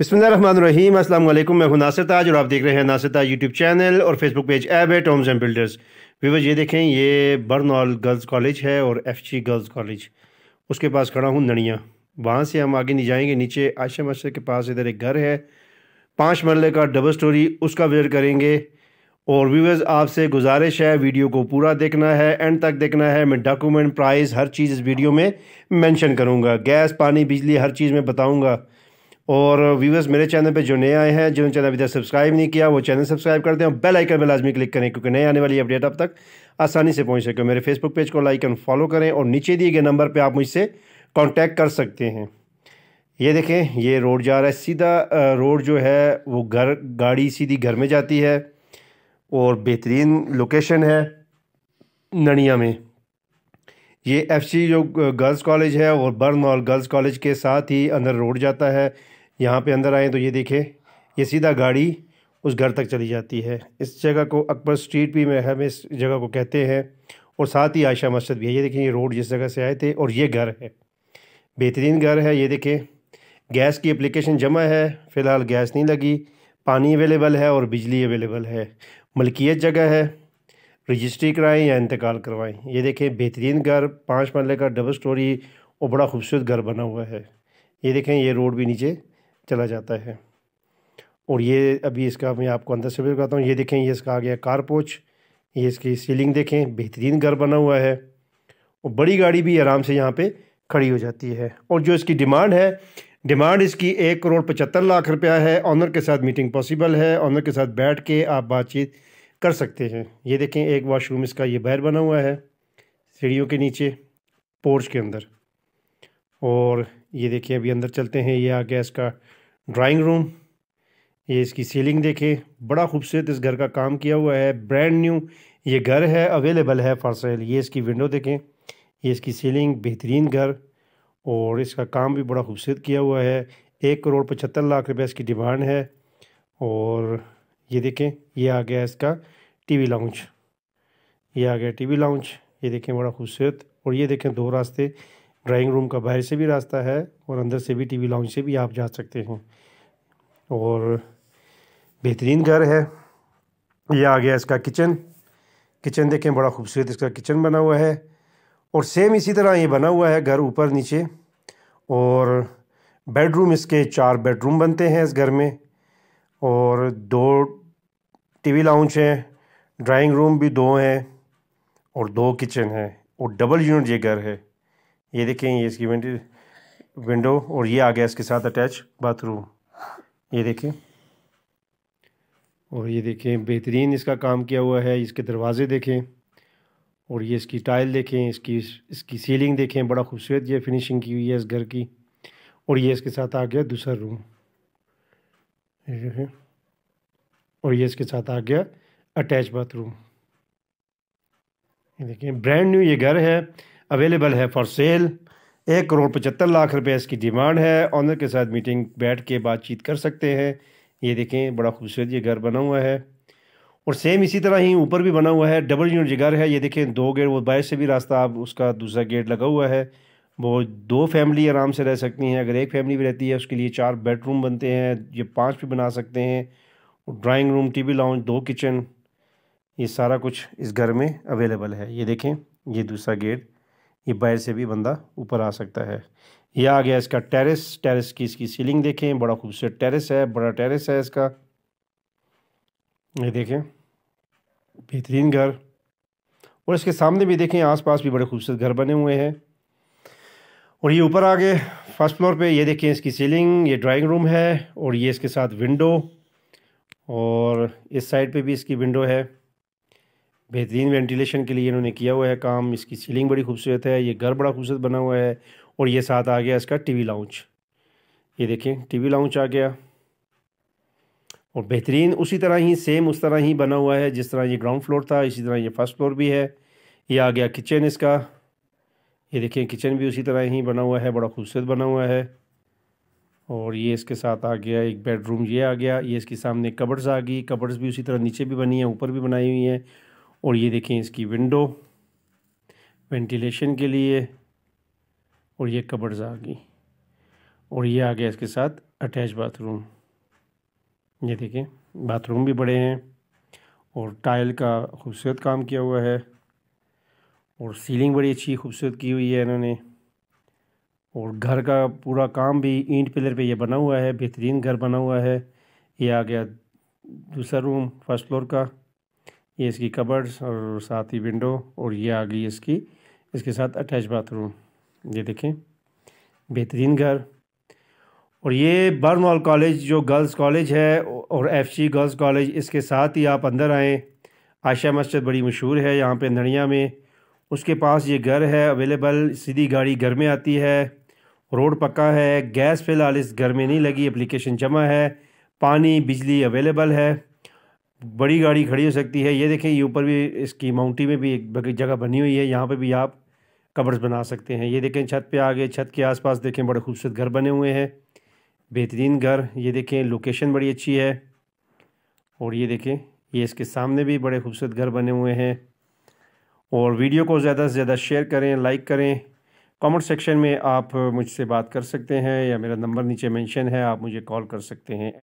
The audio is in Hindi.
बसमीम असल मैं हूं नासिर ताज और आप देख रहे हैं नासिर ताज यूट्यूब चैनल और फेसबुक पेज है टॉम्स एंड बिल्डर्स व्यूवर ये देखें ये बर्नॉल गर्ल्स कॉलेज है और एफ जी गर्ल्स कॉलेज उसके पास खड़ा हूँ नड़िया वहाँ से हम आगे नहीं जाएंगे नीचे आशा मस्जिद के पास इधर एक घर है पाँच मरले का डबल स्टोरी उसका विजिट करेंगे और व्यूवर्स आपसे गुजारिश है वीडियो को पूरा देखना है एंड तक देखना है मैं डॉक्यूमेंट प्राइस हर चीज़ इस वीडियो में मेंशन करूँगा गैस पानी बिजली हर चीज़ में बताऊँगा और व्यूवर्स मेरे चैनल पे जो नए आए हैं जिन्होंने चैनल अभी तक सब्सक्राइब नहीं किया वो चैनल सब्सक्राइब कर दें और बेल आइकन पर लाजमी क्लिक करें क्योंकि नए आने वाली अपडेट अब तक आसानी से पहुंच सके मेरे फेसबुक पेज को लाइक एंड फॉलो करें और नीचे दिए गए नंबर पर आप मुझसे कॉन्टैक्ट कर सकते हैं ये देखें ये रोड जा रहा है सीधा रोड जो है वो घर गाड़ी सीधी घर में जाती है और बेहतरीन लोकेशन है नड़िया में ये एफसी जो गर्ल्स कॉलेज है और बर्न और गर्ल्स कॉलेज के साथ ही अंदर रोड जाता है यहाँ पे अंदर आएँ तो ये देखें ये सीधा गाड़ी उस घर तक चली जाती है इस जगह को अकबर स्ट्रीट भी में हम इस जगह को कहते हैं और साथ ही आयशा मस्जिद भी है ये देखें ये रोड जिस जगह से आए थे और ये घर है बेहतरीन घर है ये देखें गैस की अप्लीकेशन जमा है फ़िलहाल गैस नहीं लगी पानी अवेलेबल है और बिजली अवेलेबल है मलकियत जगह है रजिस्ट्री कराएं या इंतकाल करवाएं ये देखें बेहतरीन घर पाँच मरल का डबल स्टोरी और बड़ा खूबसूरत घर बना हुआ है ये देखें ये रोड भी नीचे चला जाता है और ये अभी इसका मैं आपको अंदर से भी बताता हूँ ये देखें ये इसका आ गया कारपोच ये इसकी सीलिंग देखें बेहतरीन घर बना हुआ है और बड़ी गाड़ी भी आराम से यहाँ पे खड़ी हो जाती है और जो इसकी डिमांड है डिमांड इसकी एक करोड़ पचहत्तर लाख रुपया है ऑनर के साथ मीटिंग पॉसिबल है ऑनर के साथ बैठ के आप बातचीत कर सकते हैं ये देखें एक वाशरूम इसका ये बैर बना हुआ है सीढ़ियों के नीचे पोर्च के अंदर और ये देखिए अभी अंदर चलते हैं ये आ गया इसका ड्राइंग रूम ये इसकी सीलिंग देखिए बड़ा खूबसूरत इस घर का काम किया हुआ है ब्रांड न्यू ये घर है अवेलेबल है फॉर सेल ये इसकी विंडो देखें ये इसकी सीलिंग बेहतरीन घर और इसका काम भी बड़ा खूबसूरत किया हुआ है एक करोड़ पचहत्तर लाख रुपए इसकी डिमांड है और ये देखें ये आ गया इसका टीवी लाउंज ये आ गया टीवी लाउंज ये देखें बड़ा खूबसूरत और ये देखें दो रास्ते ड्राइंग रूम का बाहर से भी रास्ता है और अंदर से भी टीवी लाउंज से भी आप जा सकते हैं और बेहतरीन घर है यह आ गया इसका किचन किचन देखें बड़ा खूबसूरत इसका किचन बना हुआ है और सेम इसी तरह ये बना हुआ है घर ऊपर नीचे और बेडरूम इसके चार बेडरूम बनते हैं इस घर में और दो टीवी लाउंज हैं ड्राइंग रूम भी दो हैं और दो किचन है और डबल यूनिट ये घर है ये देखें ये इसकी विंडो और ये आ गया इसके साथ अटैच बाथरूम ये देखें और ये देखें बेहतरीन इसका काम किया हुआ है इसके दरवाजे देखें और ये इसकी टाइल देखें इसकी इसकी सीलिंग देखें बड़ा खूबसूरत ये फिनिशिंग की हुई है इस घर की और ये इसके साथ आ गया दूसरा रूम और ये इसके साथ आ गया अटैच बाथरूम ये देखें ब्रांड न्यू ये घर है अवेलेबल है फॉर सेल एक करोड़ पचहत्तर लाख रुपए इसकी डिमांड है ऑनर के साथ मीटिंग बैठ के बातचीत कर सकते हैं ये देखें बड़ा खूबसूरत ये घर बना हुआ है और सेम इसी तरह ही ऊपर भी बना हुआ है डबल यूनिट घर है ये देखें दो गेट वो बाहर से भी रास्ता अब उसका दूसरा गेट लगा हुआ है वो दो फैमिली आराम से रह सकती हैं अगर एक फैमिली भी रहती है उसके लिए चार बेडरूम बनते हैं ये पाँच भी बना सकते हैं ड्राइंग रूम टीवी लाउंज दो किचन ये सारा कुछ इस घर में अवेलेबल है ये देखें ये दूसरा गेट ये बाहर से भी बंदा ऊपर आ सकता है यह आ गया इसका टेरेस टेरेस की इसकी सीलिंग देखें बड़ा खूबसूरत टेरेस है बड़ा टेरेस है इसका ये देखें बेहतरीन घर और इसके सामने भी देखें आसपास भी बड़े खूबसूरत घर बने हुए हैं और ये ऊपर आ गए फर्स्ट फ्लोर पे ये देखें इसकी सीलिंग ये ड्राइंग रूम है और ये इसके साथ विंडो और इस साइड पे भी इसकी विंडो है बेहतरीन वेंटिलेशन के लिए इन्होंने किया हुआ है काम इसकी सीलिंग बड़ी खूबसूरत है ये घर बड़ा खूबसूरत बना हुआ है और ये साथ आ गया इसका टीवी लाउंज ये देखें टीवी लाउंज आ गया और बेहतरीन उसी तरह ही सेम उस तरह ही बना हुआ है जिस तरह ये ग्राउंड फ्लोर था इसी तरह ये फर्स्ट फ्लोर भी है ये आ गया किचन इसका ये देखें किचन भी उसी तरह ही बना हुआ है बड़ा खूबसूरत बना हुआ है और ये इसके साथ आ गया एक बेडरूम ये आ गया ये इसके सामने कबर्स आ गई कबर्स भी उसी तरह नीचे भी बनी है ऊपर भी बनाई हुई हैं और ये देखें इसकी विंडो वेंटिलेशन के लिए और ये कबर्स आ गई और ये आ गया इसके साथ अटैच बाथरूम ये देखें बाथरूम भी बड़े हैं और टाइल का खूबसूरत काम किया हुआ है और सीलिंग बड़ी अच्छी खूबसूरत की हुई है इन्होंने और घर का पूरा काम भी ईंट पिलर पे ये बना हुआ है बेहतरीन घर बना हुआ है ये आ गया दूसरा रूम फर्स्ट फ्लोर का ये इसकी कबर्स और साथ ही विंडो और ये आ गई इसकी इसके साथ अटैच बाथरूम ये देखें बेहतरीन घर और ये बर्नवाल कॉलेज जो गर्ल्स कॉलेज है और एफसी गर्ल्स कॉलेज इसके साथ ही आप अंदर आएँ आयशा मस्जिद बड़ी मशहूर है यहाँ पे नड़िया में उसके पास ये घर है अवेलेबल सीधी गाड़ी घर में आती है रोड पक्का है गैस फ़िलहाल इस घर में नहीं लगी एप्लीकेशन जमा है पानी बिजली अवेलेबल है बड़ी गाड़ी खड़ी हो सकती है ये देखें ये ऊपर भी इसकी माउंटी में भी एक जगह बनी हुई है यहाँ पर भी आप कबर्स बना सकते हैं ये देखें छत पे आगे छत के आसपास देखें बड़े खूबसूरत घर बने हुए हैं बेहतरीन घर ये देखें लोकेशन बड़ी अच्छी है और ये देखें ये इसके सामने भी बड़े खूबसूरत घर बने हुए हैं और वीडियो को ज़्यादा से ज़्यादा शेयर करें लाइक करें कमेंट सेक्शन में आप मुझसे बात कर सकते हैं या मेरा नंबर नीचे मेंशन है आप मुझे कॉल कर सकते हैं